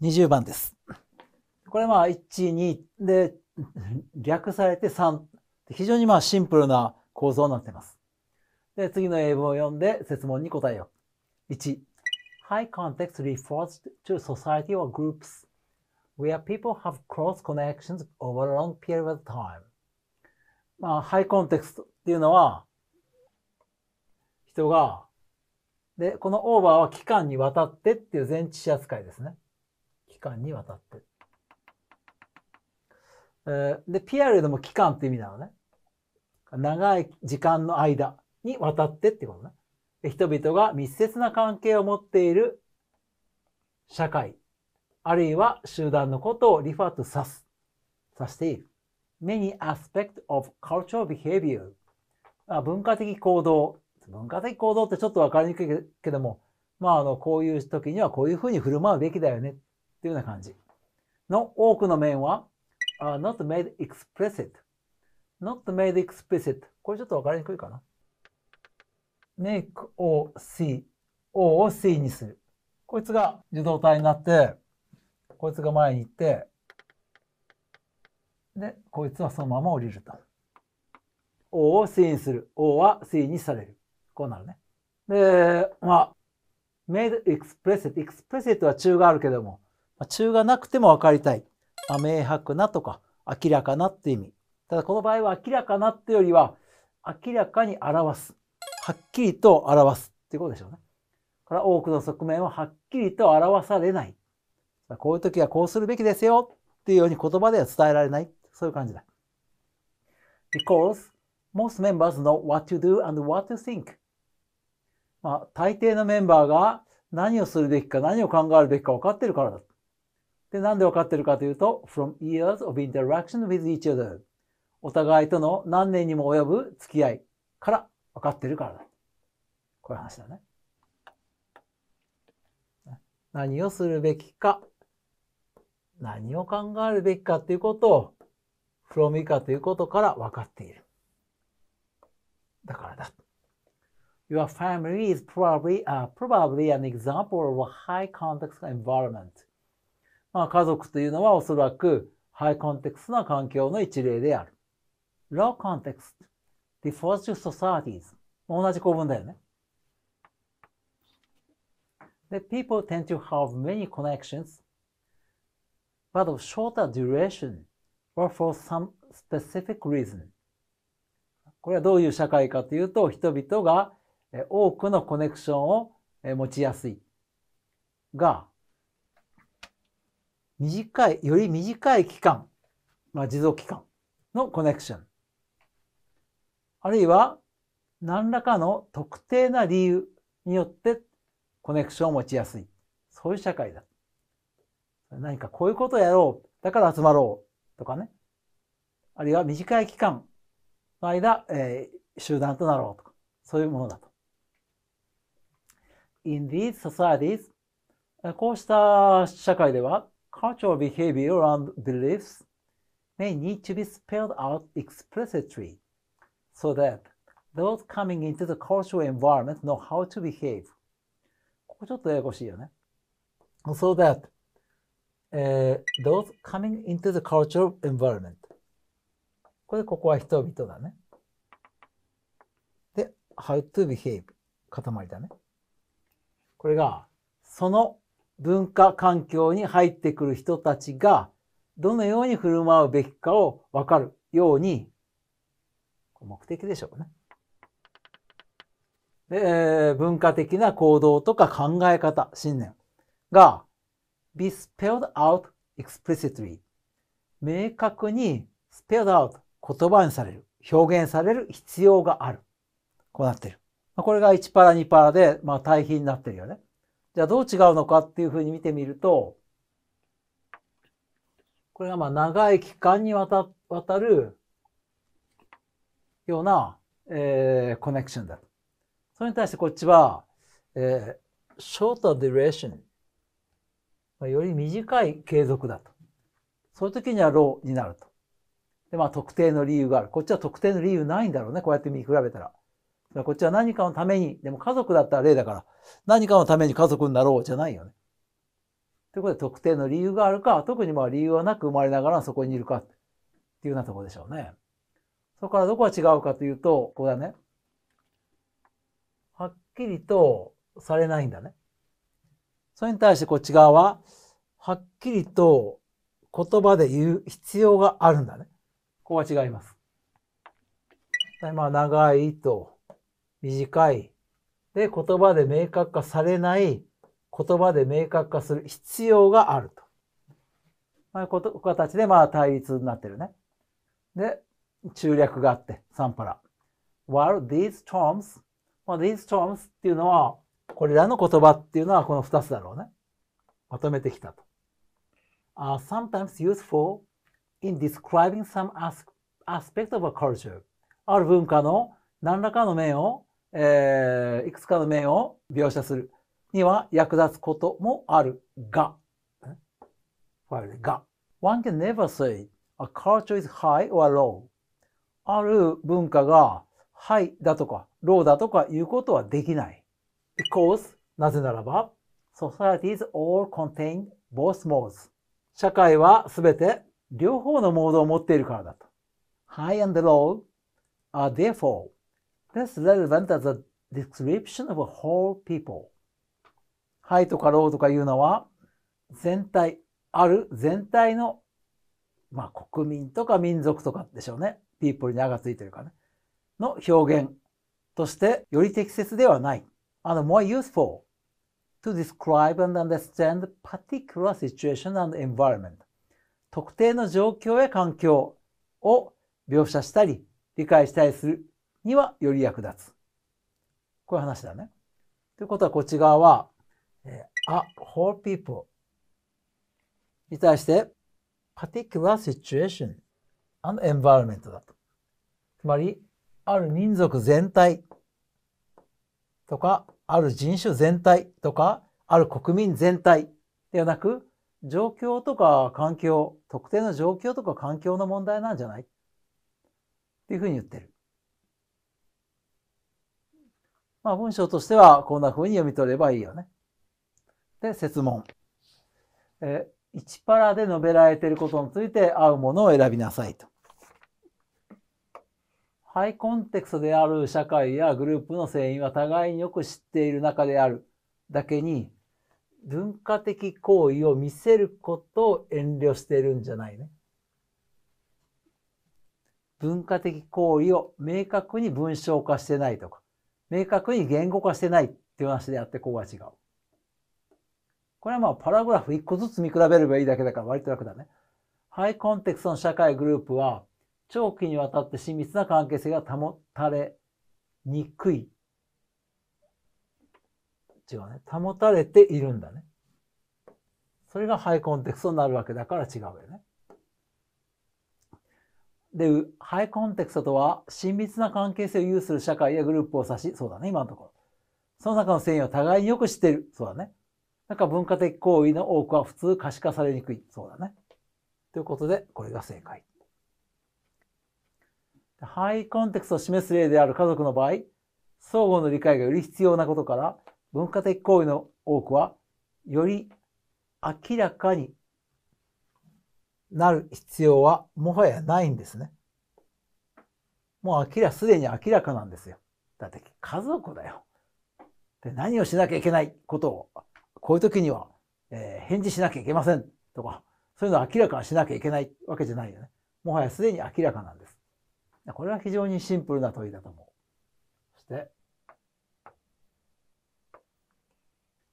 20番です。これまあ1、2で略されて3。非常にまあシンプルな構造になっています。で、次の英文を読んで説問に答えよう。1。High context refers to society or groups where people have close connections over a long period of time. まあ、ハイコンテクストっていうのは、人が、で、このオーバーは期間にわたってっていう前置詞扱いですね。期間にわたって。えで、ピアレでも期間って意味なのね。長い時間の間にわたってってことね。人々が密接な関係を持っている社会、あるいは集団のことをリファーと指す、指している。Many aspects of cultural behavior 文化的行動。文化的行動ってちょっとわかりにくいけども、まあ、あの、こういう時にはこういうふうに振る舞うべきだよね。っていうような感じ。の多くの面は、not made explicit. not made explicit. これちょっとわかりにくいかな。make を C。O を C にする。こいつが受動体になって、こいつが前に行って、で、こいつはそのまま降りると。O を C にする。O は C にされる。こうなるね。で、まあ、made explicit。explicit は中があるけども、中がなくても分かりたい。明白なとか明らかなって意味。ただこの場合は明らかなってよりは明らかに表す。はっきりと表すっていうことでしょうね。これは多くの側面ははっきりと表されない。こういう時はこうするべきですよっていうように言葉では伝えられない。そういう感じだ。Because most members know what to do and what to think. まあ、大抵のメンバーが何をするべきか何を考えるべきか分かってるからだ。で、なんでわかってるかというと、from years of interaction with each other。お互いとの何年にも及ぶ付き合いからわかってるからだ。こういう話だね。何をするべきか、何を考えるべきかということを、from 以下ということからわかっている。だからだ。Your family is probably,、uh, probably an example of a high context environment. まあ、家族というのはおそらくハイコンテクストな環境の一例である。low context refers to societies 同じ構文だよね。The people tend to have many connections, but of shorter duration or for some specific reason. これはどういう社会かというと、人々が多くのコネクションを持ちやすい。が、短い、より短い期間、まあ、持続期間のコネクション。あるいは、何らかの特定な理由によってコネクションを持ちやすい。そういう社会だ。何かこういうことをやろう。だから集まろう。とかね。あるいは短い期間の間、えー、集団となろうとか。そういうものだと。In these societies, こうした社会では、cultural behavior and beliefs may need to be spelled out explicitly so that those coming into the cultural environment know how to behave. ここちょっとややこしいよね。So that、uh, those coming into the cultural environment これここは人々だね。で、how to behave 塊だね。これがその文化環境に入ってくる人たちがどのように振る舞うべきかをわかるように、目的でしょうね。で、文化的な行動とか考え方、信念が be spelled out explicitly 明確に spelled out 言葉にされる、表現される必要がある。こうなってる。これが1パラ2パラで、まあ対比になってるよね。じゃあどう違うのかっていうふうに見てみると、これがまあ長い期間にわたわたるような、えー、コネクションだと。それに対してこっちは、えー、s h o r t ュレ duration。より短い継続だと。そういう時にはローになると。で、まあ特定の理由がある。こっちは特定の理由ないんだろうね。こうやって見比べたら。こっちは何かのために、でも家族だったら例だから、何かのために家族になろうじゃないよね。ということで、特定の理由があるか、特にまあ理由はなく生まれながらそこにいるか、っていうようなところでしょうね。そこからどこが違うかというと、ここだね。はっきりとされないんだね。それに対してこっち側は、はっきりと言葉で言う必要があるんだね。ここは違います。まあ、長いと短い。で、言葉で明確化されない言葉で明確化する必要があると。まあ、いうこと、形で、まあ、対立になってるね。で、中略があって、サンパラ。Well, these terms, まあ、these terms っていうのは、これらの言葉っていうのはこの二つだろうね。まとめてきたと。are sometimes useful in describing some aspect of a culture. ある文化の何らかの面をえー、いくつかの面を描写するには役立つこともあるが、ファが。One can never say a culture is high or low. ある文化が high だとか low だとかいうことはできない。Because なぜならば societies all contain both modes. 社会はすべて両方のモードを持っているからだと。high and low are therefore is relevant as a description of a whole people. はいとかろうとかいうのは、全体、ある全体の、まあ、国民とか民族とかでしょうね。people にあがついてるかね。の表現としてより適切ではない。and more useful to describe and understand particular situation and environment. 特定の状況や環境を描写したり理解したりするにはより役立つ。こういう話だね。ということはこっち側は、え a whole people に対して particular situation and environment だと。つまり、ある民族全体とか、ある人種全体とか、ある国民全体ではなく、状況とか環境、特定の状況とか環境の問題なんじゃないっていうふうに言ってる。まあ、文章としてはこんな風に読み取ればいいよね。で、説問。えー、パラで述べられていることについて合うものを選びなさいと。ハイコンテクストである社会やグループの成員は互いによく知っている中であるだけに、文化的行為を見せることを遠慮しているんじゃないね。文化的行為を明確に文章化してないとか。明確に言語化してないっていう話であって、ここは違う。これはまあ、パラグラフ1個ずつ見比べればいいだけだから割と楽だね。ハイコンテクストの社会グループは、長期にわたって親密な関係性が保たれにくい。違うね。保たれているんだね。それがハイコンテクストになるわけだから違うよね。で、ハイコンテクストとは、親密な関係性を有する社会やグループを指し、そうだね、今のところ。その中の繊維を互いによく知っている。そうだね。なんか文化的行為の多くは普通可視化されにくい。そうだね。ということで、これが正解。ハイコンテクストを示す例である家族の場合、相互の理解がより必要なことから、文化的行為の多くは、より明らかになる必要はもはやないんですね。もう明ら、すでに明らかなんですよ。だって家族だよ。で何をしなきゃいけないことを、こういう時には、えー、返事しなきゃいけませんとか、そういうのを明らかにしなきゃいけないわけじゃないよね。もはやすでに明らかなんです。これは非常にシンプルな問いだと思う。そして、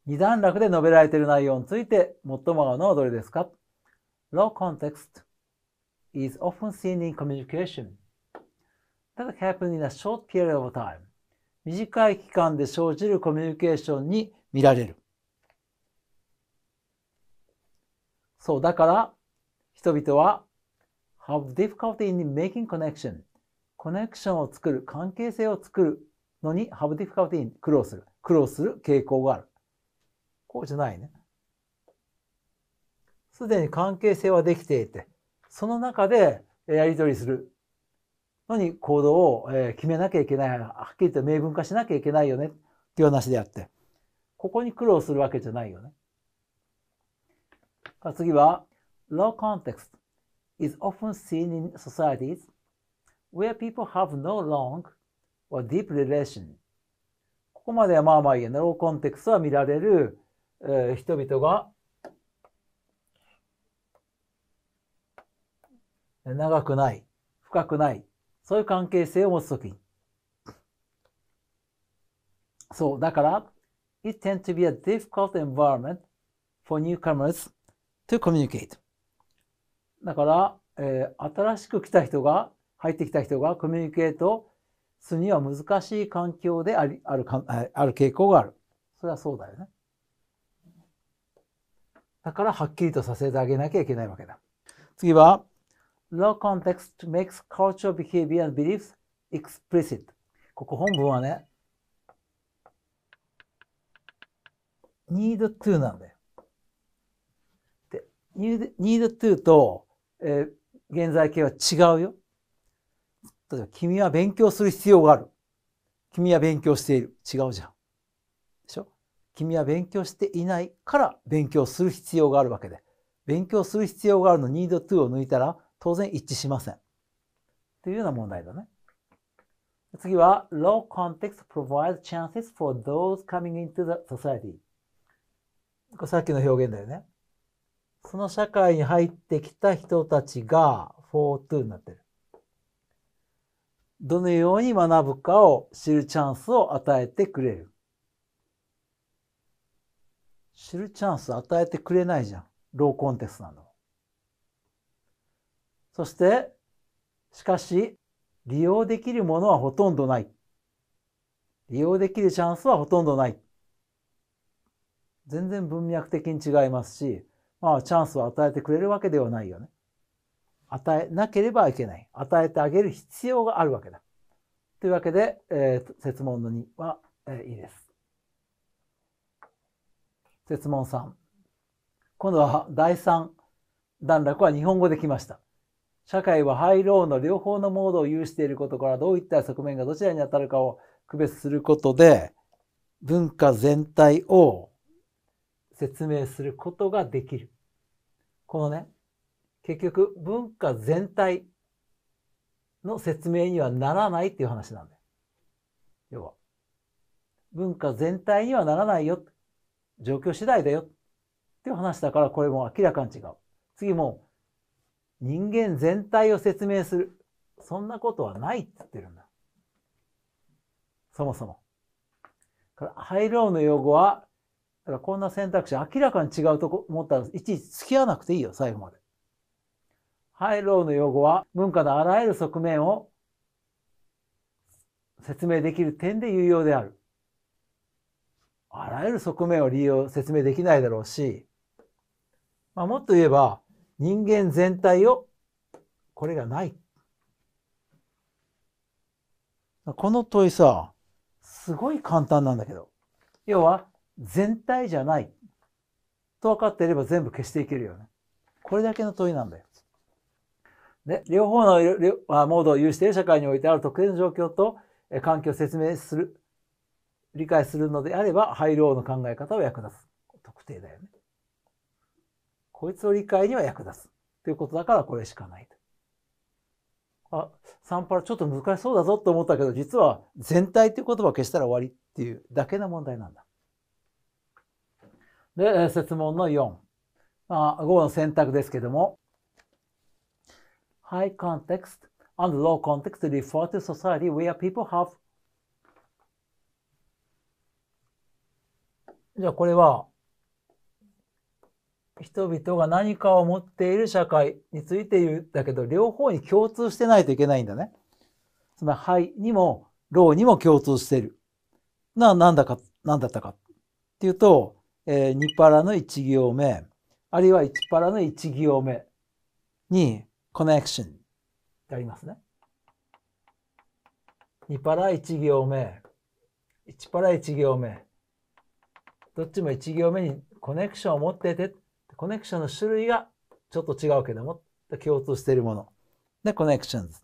二段落で述べられている内容について最も合うのはどれですか Low context is often seen in communication that happen in a short period of time. 短い期間で生じるコミュニケーションに見られる。そう、だから人々は have difficulty in making connection コネクションを作る、関係性を作るのに have difficulty in 苦労する、苦労する傾向がある。こうじゃないね。すでに関係性はできていて、その中でやり取りするのに行動を決めなきゃいけない、はっきりと明文化しなきゃいけないよねっていう話であって、ここに苦労するわけじゃないよね。次は、low context is often seen in societies where people have no long or deep relation. ここまではまあまあいいや、ローコンテクストは見られる、えー、人々が長くない、深くない、そういう関係性を持つとき。に。そう、だから、it t e n d to be a difficult environment for newcomers to communicate. だから、えー、新しく来た人が、入ってきた人がコミュニケートするには難しい環境であり、あるか、ある傾向がある。それはそうだよね。だからはっきりとさせてあげなきゃいけないわけだ。次は、ラーコンテクスト makes culture, behavior and beliefs explicit. ここ本文はね、need to なんだよ。で、need, need to と、えー、現在形は違うよ。例えば、君は勉強する必要がある。君は勉強している。違うじゃん。でしょ君は勉強していないから勉強する必要があるわけで。勉強する必要があるの need to を抜いたら、当然一致しません。というような問題だね。次は、low context provides chances for those coming into the society。これさっきの表現だよね。その社会に入ってきた人たちが for to になってる。どのように学ぶかを知るチャンスを与えてくれる。知るチャンス与えてくれないじゃん。ローコンテストなの。そして、しかし、利用できるものはほとんどない。利用できるチャンスはほとんどない。全然文脈的に違いますし、まあ、チャンスを与えてくれるわけではないよね。与えなければいけない。与えてあげる必要があるわけだ。というわけで、えー、説問の2は、えー、いいです。説問3。今度は第3段落は日本語できました。社会はハイローの両方のモードを有していることからどういった側面がどちらに当たるかを区別することで文化全体を説明することができる。このね、結局文化全体の説明にはならないっていう話なんだよ。要は。文化全体にはならないよ。状況次第だよ。っていう話だからこれも明らかに違う。次も人間全体を説明する。そんなことはないって言ってるんだ。そもそも。ハイローの用語は、だからこんな選択肢明らかに違うとこ思ったらいちいち付き合わなくていいよ、最後まで。ハイローの用語は文化のあらゆる側面を説明できる点で有用である。あらゆる側面を利用、説明できないだろうし、まあ、もっと言えば、人間全体をこれがない。この問いさ、すごい簡単なんだけど。要は、全体じゃない。と分かっていれば全部消していけるよね。これだけの問いなんだよ。で、両方のモードを有している社会においてある特定の状況と環境を説明する、理解するのであれば、配慮の考え方を役立つ。特定だよね。こいつの理解には役立つ。ということだからこれしかないあ、サンパラちょっと難しそうだぞと思ったけど、実は全体という言葉を消したら終わりっていうだけの問題なんだ。で、説問の4。まあ、5の選択ですけども。High context and low context refer to society where people have じゃあこれは人々が何かを持っている社会について言うだけど両方に共通してないといけないんだね。つまり肺にも老にも共通している。な、なんだか、なんだったかっていうと、えー、2パラの1行目、あるいは1パラの1行目にコネクションってありますね。2パラ1行目、1パラ1行目、どっちも1行目にコネクションを持っててコネクションの種類がちょっと違うけども、共通しているもの。で、コネクションズ。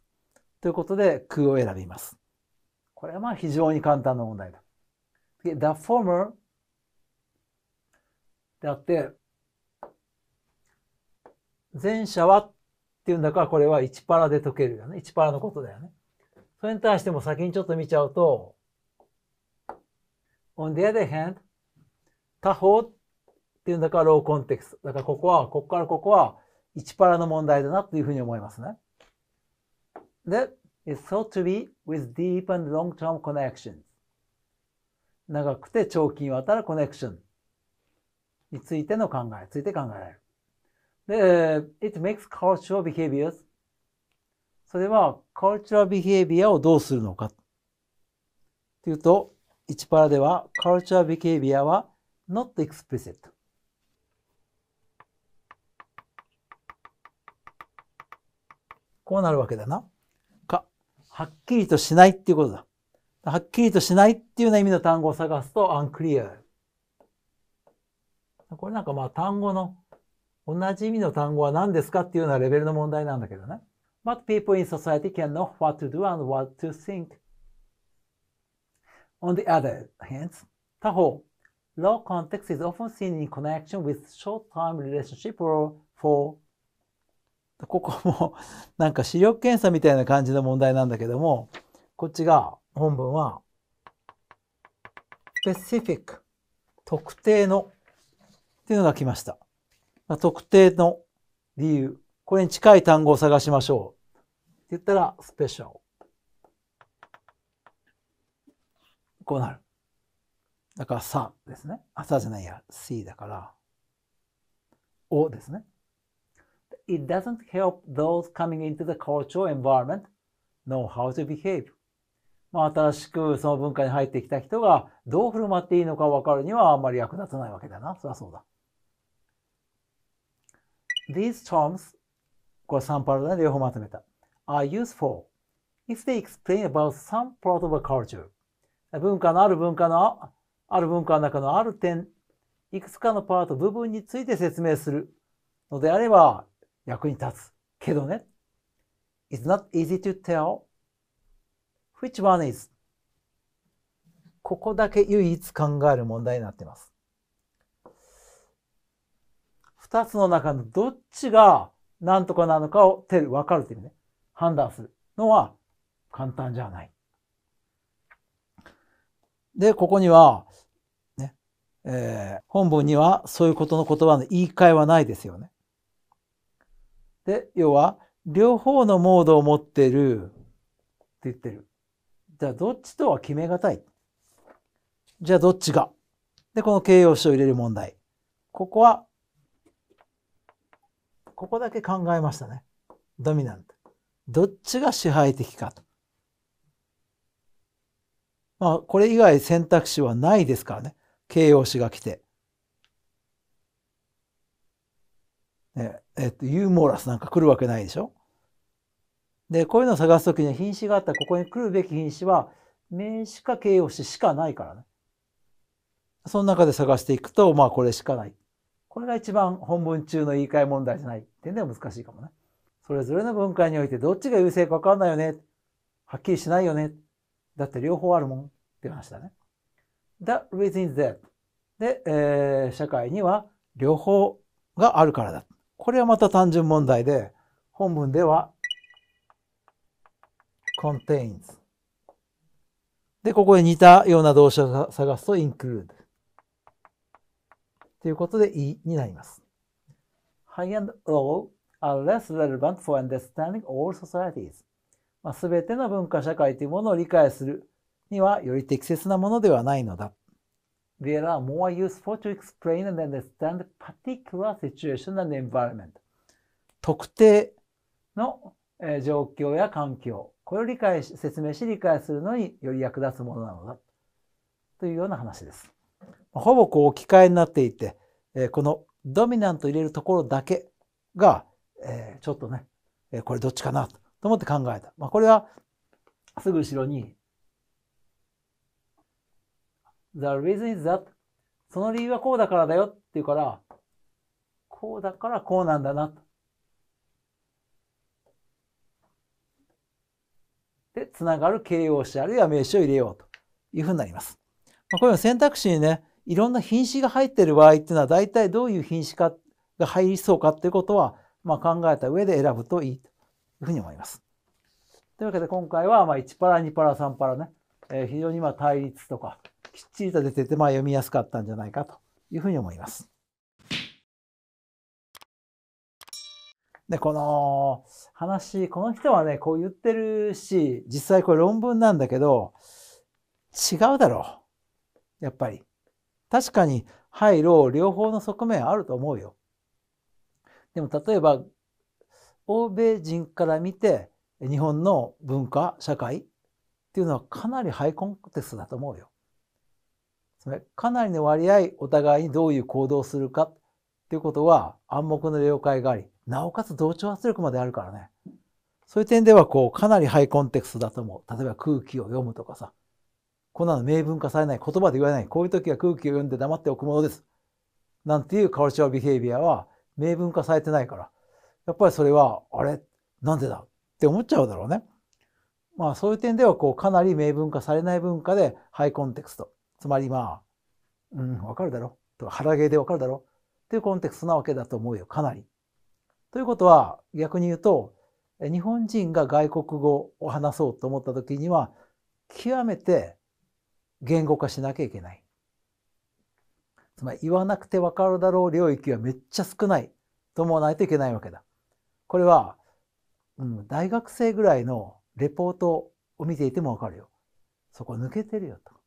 ということで、空を選びます。これはまあ非常に簡単な問題だ。the former であって、前者はっていうんだから、これは1パラで解けるよね。1パラのことだよね。それに対しても先にちょっと見ちゃうと、on the other hand, 他方っていうんだからローコンテクスト。だからここは、ここからここは1パラの問題だなというふうに思いますね。で、is t thought to be with deep and long-term connections. 長くて長期にわたるコネクションについての考え、ついて考えられる。で、it makes cultural behaviors. それは cultural behavior をどうするのか。っていうと、1パラでは cultural behavior は not explicit. こうなるわけだな。か、はっきりとしないっていうことだ。はっきりとしないっていうような意味の単語を探すと unclear。これなんかまあ単語の、同じ意味の単語は何ですかっていうようなレベルの問題なんだけどね。But people in society can know what to do and what to think. On the other hand, 他方、low context is often seen in connection with s h o r t t i m e relationship or for ここも なんか視力検査みたいな感じの問題なんだけどもこっちが本文は specific 特定のっていうのが来ました。特定の理由これに近い単語を探しましょうって言ったらスペシャルこうなる。だから「さ」ですね。「あ、さじゃないや「C」だから「お」ですね。it doesn't help those coming into the cultural environment know how to behave. まあ、新しくその文化に入ってきた人がどう振る舞っていいのか分かるにはあんまり役立たないわけだな。そりゃそうだ。These terms これ3パートで両方まとめた。are useful if they explain about some part of a culture 文化のある文化のある文化の中のある点いくつかのパート部分について説明するのであれば役に立つ。けどね。It's not easy to tell which one is. ここだけ唯一考える問題になっています。二つの中のどっちが何とかなのかを手で分かるというね、判断するのは簡単じゃない。で、ここには、ね、えー、本文にはそういうことの言葉の言い換えはないですよね。で、要は、両方のモードを持ってるって言ってる。じゃあ、どっちとは決めがたい。じゃあ、どっちがで、この形容詞を入れる問題。ここは、ここだけ考えましたね。ドミナント。どっちが支配的かと。まあ、これ以外選択肢はないですからね。形容詞が来て。ねえっと、ユーモラスなんか来るわけないでしょで、こういうのを探すときに品詞があったら、ここに来るべき品詞は、名詞か形容詞しかないからね。その中で探していくと、まあこれしかない。これが一番本文中の言い換え問題じゃないっていうのは難しいかもね。それぞれの文化においてどっちが優勢かわかんないよね。はっきりしないよね。だって両方あるもんっていう話だね。That reason is that. で、えー、社会には両方があるからだ。これはまた単純問題で、本文では contains。で、ここで似たような動詞を探すと include。ということで E になります。High and low are less relevant for understanding all societies. まあ、全ての文化社会というものを理解するにはより適切なものではないのだ。There are more useful to explain and understand particular situation and environment. 特定の状況や環境、これを理解し、説明し理解するのにより役立つものなのだ。というような話です。ほぼこう置き換えになっていて、このドミナント入れるところだけが、ちょっとね、これどっちかなと思って考えた。まあ、これはすぐ後ろに The reason is that その理由はこうだからだよっていうから、こうだからこうなんだなと。で、つながる形容詞あるいは名詞を入れようというふうになります。まあ、こういう選択肢にね、いろんな品詞が入っている場合っていうのは大体どういう品詞かが入りそうかっていうことは、まあ、考えた上で選ぶといいというふうに思います。というわけで今回はまあ1パラ2パラ3パラね、えー、非常にまあ対立とかきっちりと出てて、まあ、読みやすかったんじゃないかというふうに思います。で、この話、この人はね、こう言ってるし、実際これ論文なんだけど、違うだろう。やっぱり。確かに、廃炉両方の側面あると思うよ。でも、例えば、欧米人から見て、日本の文化、社会っていうのはかなりハイコンテストだと思うよ。つまりかなりの割合お互いにどういう行動をするかっていうことは暗黙の了解があり、なおかつ同調圧力まであるからね。そういう点ではこうかなりハイコンテクストだと思う。例えば空気を読むとかさ。こんなの明文化されない言葉で言わない。こういう時は空気を読んで黙っておくものです。なんていうカルチャービヘイビアは明文化されてないから、やっぱりそれは、あれなんでだって思っちゃうだろうね。まあそういう点ではこうかなり明文化されない文化でハイコンテクストつまりまあ、うん、わかるだろとか腹毛でわかるだろっていうコンテクストなわけだと思うよ、かなり。ということは、逆に言うと、日本人が外国語を話そうと思った時には、極めて言語化しなきゃいけない。つまり、言わなくてわかるだろう領域はめっちゃ少ないと思わないといけないわけだ。これは、うん、大学生ぐらいのレポートを見ていてもわかるよ。そこ抜けてるよと。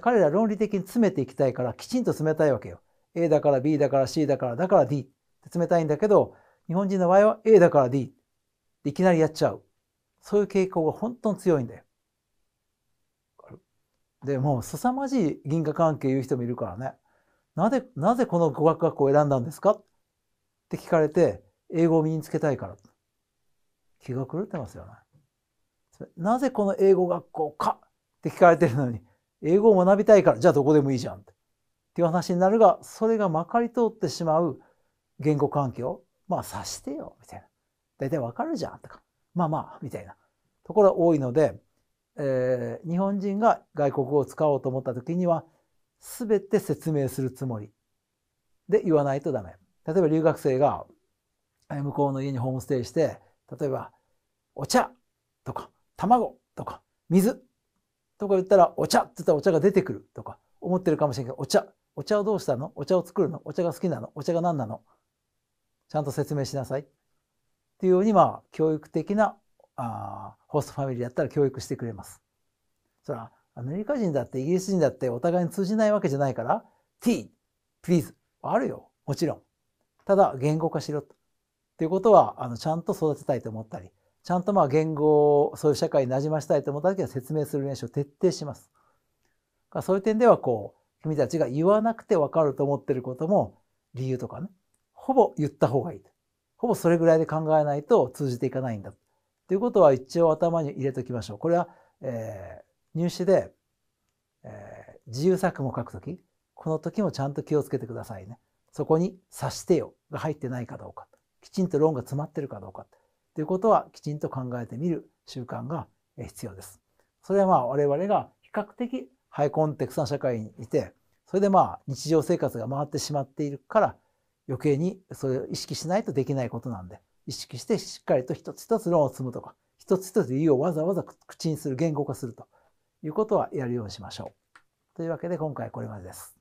彼ら論理的に詰めていきたいから、きちんと詰めたいわけよ。A だから B だから C だからだから D って詰めたいんだけど、日本人の場合は A だから D っていきなりやっちゃう。そういう傾向が本当に強いんだよ。でもう凄まじい銀河関係言う人もいるからね。なぜ、なぜこの語学学校を選んだんですかって聞かれて、英語を身につけたいから。気が狂ってますよね。なぜこの英語学校かって聞かれてるのに、英語を学びたいから、じゃあどこでもいいじゃん。っていう話になるが、それがまかり通ってしまう言語環境。まあ、察してよ、みたいな。大体わかるじゃん、とか。まあまあ、みたいなところ多いので、えー、日本人が外国語を使おうと思った時には、すべて説明するつもりで言わないとダメ。例えば留学生が向こうの家にホームステイして、例えば、お茶とか、卵とか、水とか言ったら、お茶って言ったらお茶が出てくるとか思ってるかもしれないけど、お茶。お茶をどうしたのお茶を作るのお茶が好きなのお茶が何なのちゃんと説明しなさい。っていうように、まあ、教育的な、あホストファミリーだったら教育してくれます。そら、アメリカ人だってイギリス人だってお互いに通じないわけじゃないから、t, please あるよ。もちろん。ただ、言語化しろと。っていうことは、あの、ちゃんと育てたいと思ったり、ちゃんとまあ言語をそういう社会になじましたいと思った時は説明する練習を徹底します。そういう点ではこう、君たちが言わなくてわかると思ってることも理由とかね、ほぼ言った方がいい。ほぼそれぐらいで考えないと通じていかないんだ。ということは一応頭に入れておきましょう。これは、えー、入試で、えー、自由作も書くとき、この時もちゃんと気をつけてくださいね。そこに察してよが入ってないかどうか。きちんと論が詰まってるかどうか。ということはきちんと考えてみる習慣が必要です。それはまあ我々が比較的ハイコンテクストな社会にいて、それでまあ日常生活が回ってしまっているから余計にそれを意識しないとできないことなんで、意識してしっかりと一つ一つ論を積むとか、一つ一つ理由をわざわざ口にする、言語化するということはやるようにしましょう。というわけで今回これまでです。